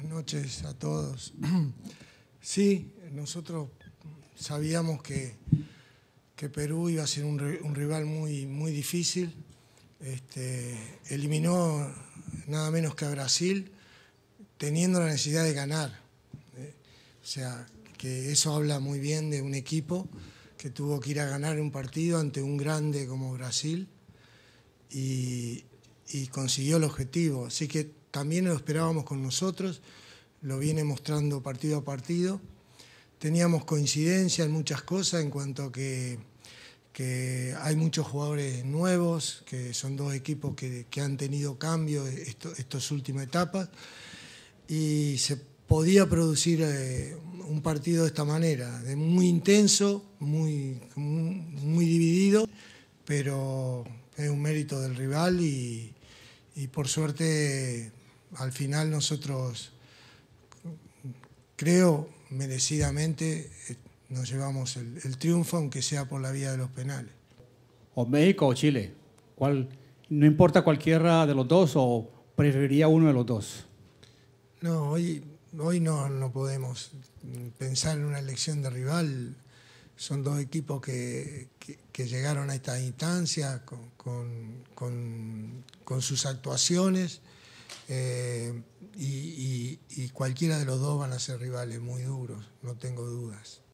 buenas noches a todos. Sí, nosotros sabíamos que, que Perú iba a ser un, rival muy, muy difícil. Este, eliminó nada menos que a Brasil teniendo la necesidad de ganar. Eh, o sea, que eso habla muy bien de un equipo que tuvo que ir a ganar un partido ante un grande como Brasil y, y consiguió el objetivo. Así que también lo esperábamos con nosotros, lo viene mostrando partido a partido. Teníamos coincidencia en muchas cosas en cuanto a que, hay muchos jugadores nuevos, que son dos equipos que, han tenido cambios estas últimas etapas, y se podía producir eh, un partido de esta manera, muy intenso, muy, muy, dividido, pero es un mérito del rival y, y por suerte al final nosotros, creo, merecidamente eh, nos llevamos el, triunfo, aunque sea por la vía de los penales. O México o Chile, no importa cualquiera de los dos o preferiría uno de los dos. No, hoy, no, podemos pensar en una elección de rival. Son dos equipos que, llegaron a esta instancia con sus actuaciones. Eh, y, y cualquiera de los dos van a ser rivales muy duros, no tengo dudas.